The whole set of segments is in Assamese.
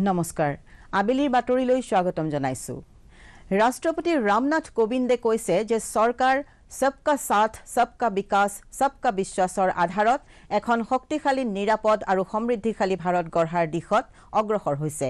নমস্কাৰ আবেলিৰ বাতৰিলৈ স্বাগতম জনাইছো ৰাষ্ট্ৰপতি ৰামনাথ কোবিন্দে কৈছে যে চৰকাৰ সবকা সাথ সবকা বিকাশ সবকা বিশ্বাসৰ আধাৰত এখন শক্তিশালী নিৰাপদ আৰু সমৃদ্ধিশালী ভাৰত গঢ়াৰ দিশত অগ্ৰসৰ হৈছে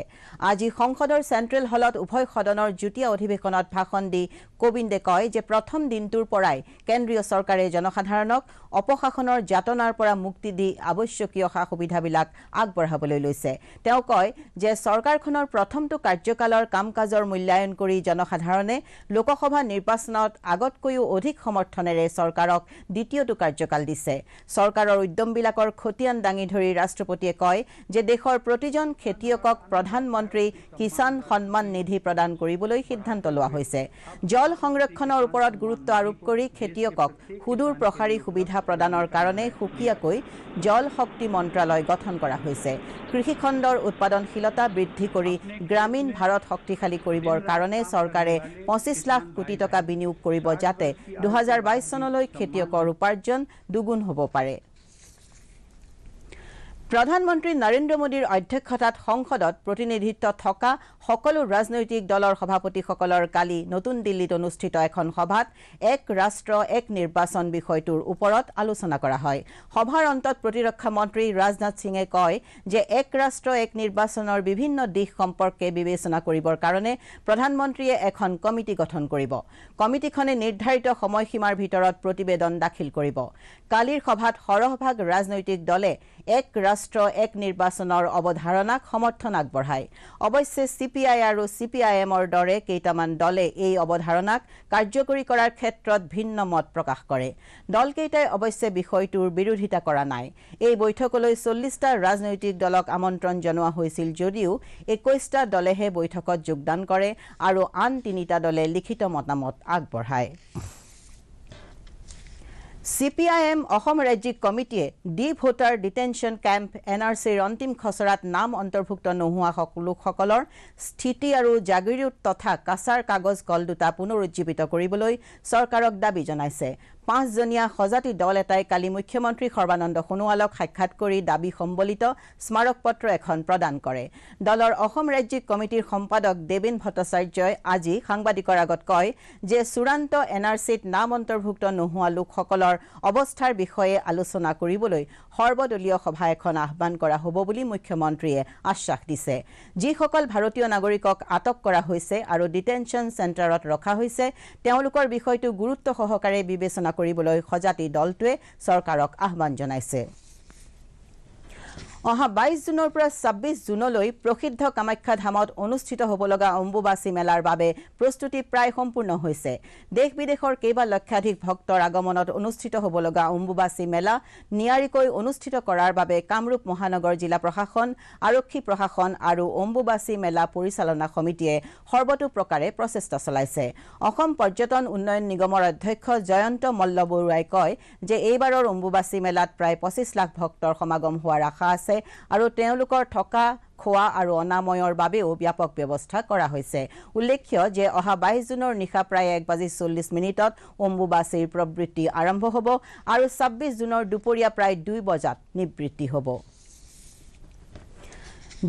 আজি সংসদৰ চেণ্ট্ৰেল হলত উভয় সদনৰ যুটীয়া অধিৱেশনত ভাষণ দি কোবিন্দে কয় যে প্ৰথম দিনটোৰ পৰাই কেন্দ্ৰীয় চৰকাৰে জনসাধাৰণক অপশাসনৰ যাতনাৰ পৰা মুক্তি দি আৱশ্যকীয় সা সুবিধাবিলাক আগবঢ়াবলৈ লৈছে তেওঁ কয় যে চৰকাৰখনৰ প্ৰথমটো কাৰ্যকালৰ কাম কাজৰ মূল্যায়ন কৰি জনসাধাৰণে লোকসভা নিৰ্বাচনত আগতকৈও অধিক সমৰ্থনেৰে চৰকাৰক দ্বিতীয়টো কাৰ্যকাল দিছে চৰকাৰৰ উদ্যমবিলাকৰ খতিয়ান দাঙি ধৰি ৰাষ্ট্ৰপতিয়ে কয় যে দেশৰ প্ৰতিজন খেতিয়কক প্ৰধানমন্ত্ৰী কিষাণ সন্মান নিধি প্ৰদান কৰিবলৈ সিদ্ধান্ত লোৱা হৈছে জল সংৰক্ষণৰ ওপৰত গুৰুত্ব আৰোপ কৰি খেতিয়কক সুদূৰ প্ৰসাৰী সুবিধা প্ৰদানৰ কাৰণে সুকীয়াকৈ জল শক্তি মন্ত্ৰালয় গঠন কৰা হৈছে কৃষিখণ্ডৰ উৎপাদনশীলতা বৃদ্ধি কৰি গ্ৰামীণ ভাৰত শক্তিশালী কৰিবৰ কাৰণে চৰকাৰে পঁচিছ লাখ কোটি টকা বিনিয়োগ কৰিব যাতে দুহেজাৰ হাজাৰ বাইছ চনলৈ খেতিয়কৰ উপাৰ্জন দুগুণ হ'ব পাৰে প্ৰধানমন্ত্ৰী নৰেন্দ্ৰ মোদীৰ অধ্যক্ষতাত সংসদত প্ৰতিনিধিত্ব থকা সকলো ৰাজনৈতিক দলৰ সভাপতিসকলৰ কালি নতুন দিল্লীত অনুষ্ঠিত এখন সভাত এক ৰাষ্ট্ৰ এক নিৰ্বাচন বিষয়টোৰ ওপৰত আলোচনা কৰা হয় সভাৰ অন্তত প্ৰতিৰক্ষা মন্ত্ৰী ৰাজনাথ সিঙে কয় যে এক ৰাষ্ট্ৰ এক নিৰ্বাচনৰ বিভিন্ন দিশ সম্পৰ্কে বিবেচনা কৰিবৰ কাৰণে প্ৰধানমন্ত্ৰীয়ে এখন কমিটি গঠন কৰিব কমিটিখনে নিৰ্ধাৰিত সময়সীমাৰ ভিতৰত প্ৰতিবেদন দাখিল কৰিব কালিৰ সভাত সৰহভাগ ৰাজনৈতিক দলে এক ৰাষ্ট্ৰ ৰাষ্ট্ৰ এক নিৰ্বাচনৰ অৱধাৰণাক সমৰ্থন আগবঢ়ায় অৱশ্যে চি পি আই আৰু চি পি আই এমৰ দৰে কেইটামান দলে এই অৱধাৰণাক কাৰ্যকৰী কৰাৰ ক্ষেত্ৰত ভিন্ন মত প্ৰকাশ কৰে দলকেইটাই অৱশ্যে বিষয়টোৰ বিৰোধিতা কৰা নাই এই বৈঠকলৈ চল্লিছটা ৰাজনৈতিক দলক আমন্ত্ৰণ জনোৱা হৈছিল যদিও একৈশটা দলেহে বৈঠকত যোগদান কৰে আৰু আন তিনিটা দলে লিখিত মতামত আগবঢ়ায় চি পি আই এম অসম ৰাজ্যিক কমিটীয়ে D voter detention camp N R চিৰ অন্তিম খচৰাত নাম অন্তৰ্ভুক্ত নোহোৱা লোকসকলৰ স্থিতি আৰু জাগিৰোদ তথা কাছাৰ কাগজ কল দুটা পুনৰুজ্জীৱিত কৰিবলৈ চৰকাৰক দাবী জনাইছে পাঁচজনীয়া সজাতি দল এটাই কালি মুখ্যমন্ত্ৰী সৰ্বানন্দ সোণোৱালক সাক্ষাৎ কৰি দাবী সম্বলিত স্মাৰকপত্ৰ এখন প্ৰদান কৰে দলৰ অসম ৰাজ্যিক কমিটিৰ সম্পাদক দেবেন ভট্টাচাৰ্যই আজি সাংবাদিকৰ আগত কয় যে চূড়ান্ত এন আৰ চিত নাম অন্তৰ্ভুক্ত নোহোৱা লোকসকলৰ অৱস্থাৰ বিষয়ে আলোচনা কৰিবলৈ সৰ্বদলীয় সভা এখন আহ্বান কৰা হ'ব বুলি মুখ্যমন্ত্ৰীয়ে আশ্বাস দিছে যিসকল ভাৰতীয় নাগৰিকক আটক কৰা হৈছে আৰু ডিটেনশ্যন চেণ্টাৰত ৰখা হৈছে তেওঁলোকৰ বিষয়টো গুৰুত্ব সহকাৰে বিবেচনা কৰিবলৈ সজাতি দলটোৱে চৰকাৰক আহ্বান জনাইছে অহা বাইশ জুনৰ পৰা ছাব্বিছ জুনলৈ প্ৰসিদ্ধ কামাখ্যা ধামত অনুষ্ঠিত হ'ব লগা অম্বুবাচী মেলাৰ বাবে প্ৰস্তুতি প্ৰায় সম্পূৰ্ণ হৈছে দেশ বিদেশৰ কেইবা লক্ষাধিক ভক্তৰ আগমনত অনুষ্ঠিত হ'ব লগা অম্বুবাচী মেলা নিয়াৰিকৈ অনুষ্ঠিত কৰাৰ বাবে কামৰূপ মহানগৰ জিলা প্ৰশাসন আৰক্ষী প্ৰশাসন আৰু অম্বুবাচী মেলা পৰিচালনা সমিতিয়ে সৰ্বতোপ্ৰকাৰে প্ৰচেষ্টা চলাইছে অসম পৰ্যটন উন্নয়ন নিগমৰ অধ্যক্ষ জয়ন্ত মল্লবৰুৱাই কয় যে এইবাৰৰ অম্বুবাচী মেলাত প্ৰায় পঁচিছ লাখ ভক্তৰ সমাগম হোৱাৰ আশা আছে আছে আৰু তেওঁলোকৰ থকা খোৱা আৰু অনাময়ৰ বাবেও ব্যাপক ব্যৱস্থা কৰা হৈছে উল্লেখ্য যে অহা বাইছ জুনৰ নিশা প্ৰায় এক বাজি চল্লিছ মিনিটত অম্বুবাচীৰ প্ৰবৃত্তি আৰম্ভ হ'ব আৰু ছাব্বিছ জুনৰ দুপৰীয়া প্ৰায় দুই বজাত নিবৃত্তি হ'ব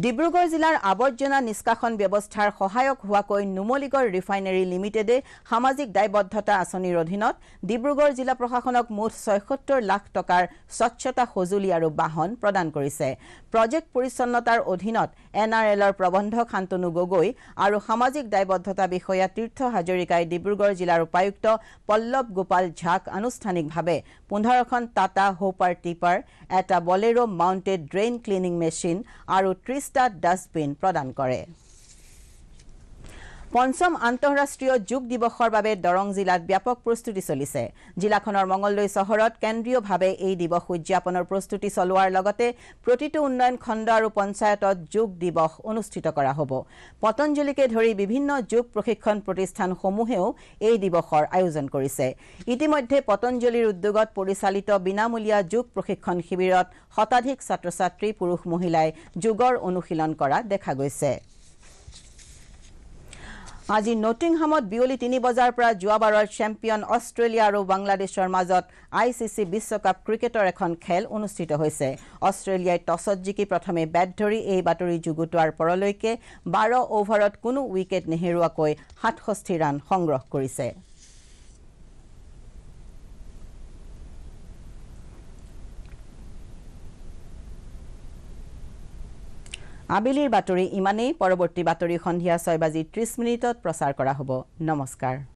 ডিব্ৰুগড় জিলাৰ আৱৰ্জনা নিষ্কাশন ব্যৱস্থাৰ সহায়ক হোৱাকৈ নুমলীগড় ৰিফাইনেৰী লিমিটেডে সামাজিক দায়বদ্ধতা আঁচনিৰ অধীনত ডিব্ৰুগড় জিলা প্ৰশাসনক মুঠ ছয়সত্তৰ লাখ টকাৰ স্বচ্ছতা সঁজুলি আৰু বাহন প্ৰদান কৰিছে প্ৰজেক্ট পৰিচ্ছন্নতাৰ অধীনত এন আৰ এলৰ প্ৰবন্ধক শান্তনু গগৈ আৰু সামাজিক দায়বদ্ধতা বিষয়া তীৰ্থ হাজৰিকাই ডিব্ৰুগড় জিলাৰ উপায়ুক্ত পল্লৱ গোপাল ঝাক আনুষ্ঠানিকভাৱে পোন্ধৰখন টাটা হোপাৰ টিপাৰ এটা Bolero' mounted drain cleaning machine আৰু ত্ৰিছ ত্ৰিশটা ডাষ্টবিন প্ৰদান কৰে পঞ্চম আন্তঃৰাষ্ট্ৰীয় যোগ দিৱসৰ বাবে দৰং জিলাত ব্যাপক প্ৰস্তুতি চলিছে জিলাখনৰ মঙলদৈ চহৰত কেন্দ্ৰীয়ভাৱে এই দিৱস উদযাপনৰ প্ৰস্তুতি চলোৱাৰ লগতে প্ৰতিটো উন্নয়ন খণ্ড আৰু পঞ্চায়তত যোগ দিৱস অনুষ্ঠিত কৰা হ'ব পতঞ্জলীকে ধৰি বিভিন্ন যোগ প্ৰশিক্ষণ প্ৰতিষ্ঠানসমূহেও এই দিৱসৰ আয়োজন কৰিছে ইতিমধ্যে পতঞ্জলীৰ উদ্যোগত পৰিচালিত বিনামূলীয়া যোগ প্ৰশিক্ষণ শিবিৰত শতাধিক ছাত্ৰ ছাত্ৰী পুৰুষ মহিলাই যোগৰ অনুশীলন কৰা দেখা গৈছে আজি নটিংহামত বিয়লি তিনি বজাৰ পৰা যোৱাবাৰৰ চেম্পিয়ন অষ্ট্ৰেলিয়া আৰু বাংলাদেশৰ মাজত আই চি চি বিশ্বকাপ ক্ৰিকেটৰ এখন খেল অনুষ্ঠিত হৈছে অষ্ট্ৰেলিয়াই টছত জিকি প্ৰথমে বেট ধৰি এই বাতৰি যুগুতোৱাৰ পৰলৈকে বাৰ অভাৰত কোনো উইকেট নেহেৰুৱাকৈ সাতষষ্ঠি ৰাণ সংগ্ৰহ কৰিছে আবেলিৰ বাতৰি ইমানেই পৰৱৰ্তী বাতৰি সন্ধিয়া ছয় বাজি ত্ৰিছ মিনিটত প্ৰচাৰ কৰা হ'ব নমস্কাৰ